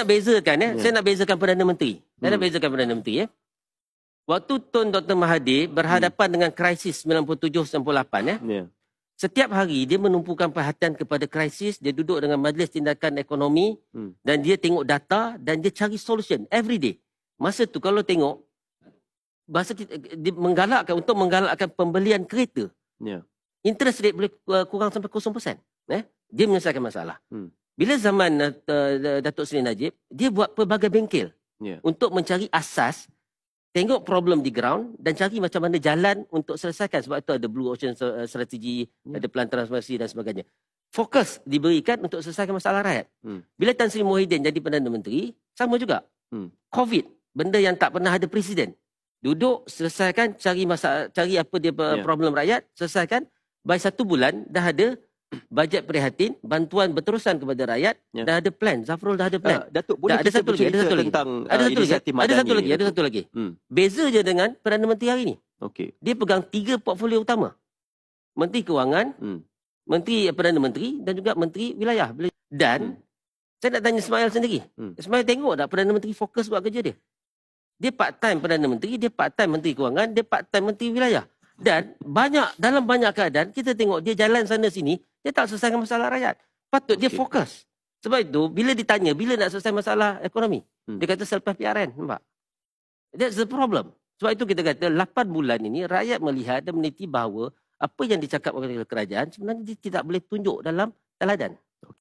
nak bezakan eh. Hmm. Saya nak bezakan Perdana Menteri. Saya hmm. nak bezakan Perdana Menteri eh. Waktu Tun Dr. Mahathir berhadapan hmm. dengan krisis 97-98 eh. Yeah. Setiap hari dia menumpukan perhatian kepada krisis. Dia duduk dengan Majlis Tindakan Ekonomi. Hmm. Dan dia tengok data dan dia cari solution every day. Masa tu kalau tengok. Bahasa kita, dia menggalakkan untuk menggalakkan pembelian kereta. Yeah. Interest rate boleh kurang sampai 0%. Eh? Dia menyelesaikan masalah. Hmm. Bila zaman uh, Datuk Seri Najib, dia buat pelbagai bengkel yeah. untuk mencari asas, tengok problem di ground dan cari macam mana jalan untuk selesaikan. Sebab itu ada Blue Ocean eh, Strategy, yeah. ada plan Transformasi dan sebagainya. Fokus diberikan untuk selesaikan masalah rakyat. Hmm. Bila Tan Sri Muhyiddin jadi Perdana Menteri, sama juga. Hmm. COVID, benda yang tak pernah ada presiden. Duduk, selesaikan, cari masalah, cari apa dia yeah. Ya. problem rakyat, selesaikan. By satu bulan, dah ada bajet prihatin, bantuan berterusan kepada rakyat, ya. dah ada plan. Zafrul dah ada plan. Uh, Datuk, boleh ada satu lagi, ada satu lagi. Tentang, uh, ada satu lagi. Ada satu lagi, ada satu lagi. Hmm. Beza je dengan Perdana Menteri hari ini. Okey. Dia pegang tiga portfolio utama. Menteri Kewangan, hmm. Menteri eh, Perdana Menteri dan juga Menteri Wilayah. Dan hmm. saya nak tanya Ismail sendiri. Hmm. Ismail tengok tak Perdana Menteri fokus buat kerja dia? Dia part time Perdana Menteri, dia part time Menteri Kewangan, dia part time Menteri Wilayah. Dan banyak dalam banyak keadaan kita tengok dia jalan sana sini dia tak selesaikan masalah rakyat. Patut okay. dia fokus. Sebab itu bila ditanya bila nak selesai masalah ekonomi hmm. dia kata selepas PRN nampak. That's the problem. Sebab itu kita kata 8 bulan ini rakyat melihat dan meniti bahawa apa yang dicakap oleh kerajaan sebenarnya dia tidak boleh tunjuk dalam teladan.